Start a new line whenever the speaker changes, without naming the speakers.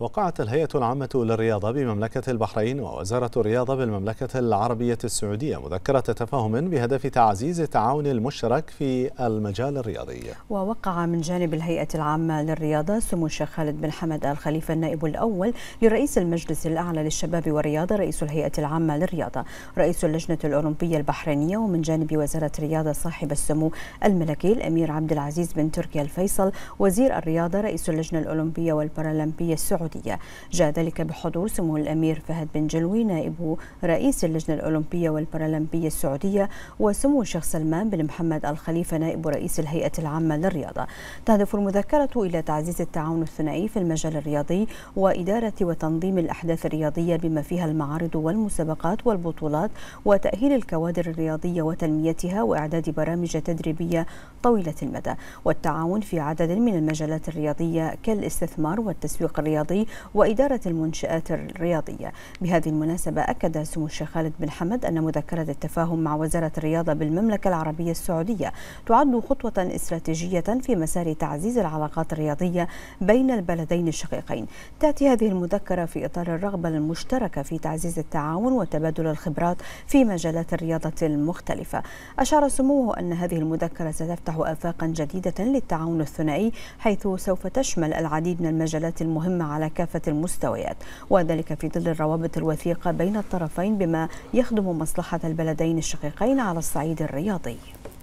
وقعت الهيئة العامة للرياضة بمملكة البحرين ووزارة الرياضة بالمملكة العربية السعودية مذكرة تفاهم بهدف تعزيز التعاون المشترك في المجال الرياضي
ووقع من جانب الهيئة العامة للرياضة سمو الشيخ خالد بن حمد الخليفه النائب الأول لرئيس المجلس الأعلى للشباب والرياضة رئيس الهيئة العامة للرياضة رئيس اللجنة الأولمبية البحرينية ومن جانب وزارة الرياضة صاحب السمو الملكي الأمير عبد العزيز بن تركي الفيصل وزير الرياضة رئيس اللجنة الأولمبية والبارالمبية السعودية السعودية جاء ذلك بحضور سمو الأمير فهد بن جلوي نائب رئيس اللجنة الأولمبية والبارالمبية السعودية وسمو الشيخ سلمان بن محمد الخليفة نائب رئيس الهيئة العامة للرياضة تهدف المذكرة إلى تعزيز التعاون الثنائي في المجال الرياضي وإدارة وتنظيم الأحداث الرياضية بما فيها المعارض والمسابقات والبطولات وتأهيل الكوادر الرياضية وتنميتها وإعداد برامج تدريبية طويلة المدى والتعاون في عدد من المجالات الرياضية كالاستثمار والتسويق الرياضي الرياضي وإدارة المنشآت الرياضية بهذه المناسبة أكد سمو الشيخ خالد بن حمد أن مذكرة التفاهم مع وزارة الرياضة بالمملكة العربية السعودية تعد خطوة استراتيجية في مسار تعزيز العلاقات الرياضية بين البلدين الشقيقين تأتي هذه المذكرة في إطار الرغبة المشتركة في تعزيز التعاون وتبادل الخبرات في مجالات الرياضة المختلفة أشار سموه أن هذه المذكرة ستفتح آفاقا جديدة للتعاون الثنائي حيث سوف تشمل العديد من المجالات المهمة على على كافة المستويات وذلك في ظل الروابط الوثيقة بين الطرفين بما يخدم مصلحة البلدين الشقيقين على الصعيد الرياضي